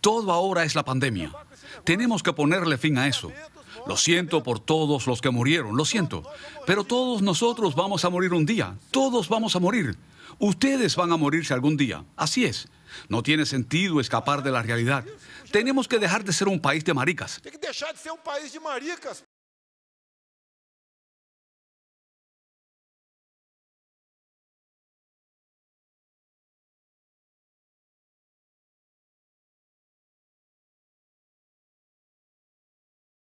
Todo ahora es la pandemia. Tenemos que ponerle fin a eso. Lo siento por todos los que murieron, lo siento. Pero todos nosotros vamos a morir un día. Todos vamos a morir. Ustedes van a morirse algún día. Así es. No tiene sentido escapar de la realidad. Tenemos que dejar de ser un país de maricas.